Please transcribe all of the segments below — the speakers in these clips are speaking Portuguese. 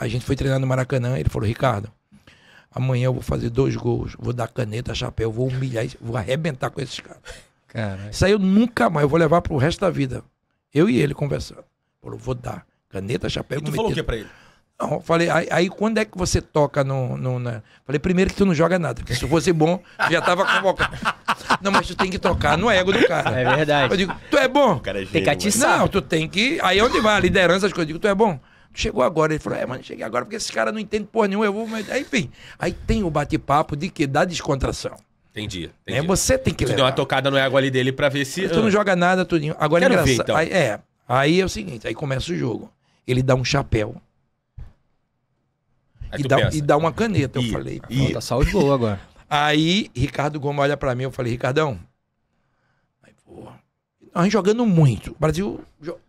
A gente foi treinar no Maracanã, ele falou, Ricardo, amanhã eu vou fazer dois gols, vou dar caneta, chapéu, vou humilhar, vou arrebentar com esses caras. Isso aí eu nunca mais, eu vou levar pro resto da vida. Eu e ele conversando. Falou, vou dar caneta, chapéu, E tu falou o que pra ele? Não, falei, aí, aí, quando é que você toca no. no Falei, primeiro que tu não joga nada, porque se fosse bom, já tava convocado. não, mas tu tem que tocar no ego do cara. É verdade. Eu digo, tu é bom. É gênio, tem que atiçar. Não, tu tem que. Aí é onde vai a liderança, as coisas. Eu digo, tu é bom. Chegou agora, ele falou, é, mano, cheguei agora, porque esse cara não entende porra nenhuma, eu vou... Mas... Aí, enfim, aí tem o bate-papo de que dá descontração. Entendi. Né? entendi. É, você tem que tu levar. deu uma tocada no ego ali dele pra ver se... Tu não ah. joga nada, tudinho. Agora Quero é engraçado. Ver, então. aí, é, aí é o seguinte, aí começa o jogo. Ele dá um chapéu. E dá, e dá, uma caneta, eu falei. e Pronto, tá saúde boa agora. Aí, Ricardo Gomes olha pra mim, eu falei, Ricardão, aí, pô. nós jogando muito. O Brasil... O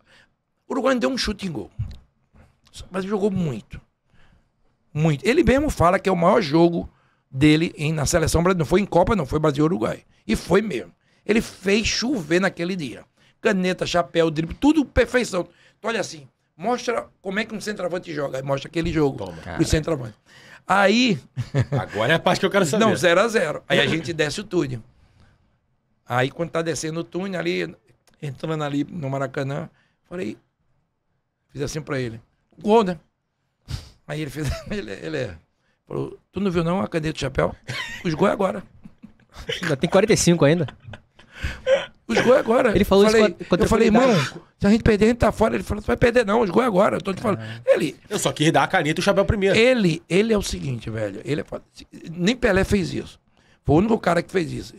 Uruguai deu um chute em gol. O Brasil jogou muito. Muito. Ele mesmo fala que é o maior jogo dele em, na seleção brasileira. Não foi em Copa, não, foi Brasil-Uruguai. E foi mesmo. Ele fez chover naquele dia. Caneta, chapéu, drible, tudo perfeição. Então, olha assim, mostra como é que um centroavante joga. Aí mostra aquele jogo. Toma, o centroavante. Aí. Agora é a parte que eu quero saber. Não, 0x0. Zero, Aí a gente desce o túnel. Aí quando tá descendo o túnel ali, entrando ali no Maracanã, falei. Fiz assim pra ele gol, né? Aí ele fez. Ele, ele falou: Tu não viu não a caneta de chapéu? Os gols é agora. Ainda tem 45 ainda. Os gols é agora. Ele falou eu falei, isso Eu falei, irmão, se a gente perder, a gente tá fora. Ele falou: Tu vai perder não, os gols é agora. Eu tô te falando. Ele. Eu só quis dar a caneta e o chapéu primeiro. Ele, ele é o seguinte, velho. Ele é... Nem Pelé fez isso. Foi o único cara que fez isso.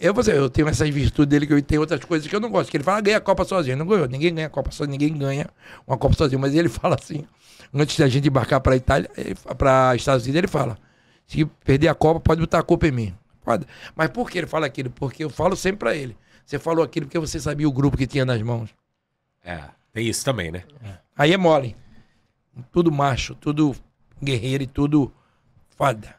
Eu, vou dizer, eu tenho essas virtudes dele que eu tenho outras coisas que eu não gosto. Que ele fala, ah, ganha a Copa sozinho. Não ganhou, ninguém ganha a Copa sozinho, ninguém ganha uma Copa sozinho. Mas ele fala assim, antes da gente embarcar para Itália, para Estados Unidos, ele fala: se perder a Copa, pode botar a culpa em mim. Pode. Mas por que ele fala aquilo? Porque eu falo sempre para ele. Você falou aquilo porque você sabia o grupo que tinha nas mãos. É, tem isso também, né? É. Aí é mole. Tudo macho, tudo guerreiro e tudo fada.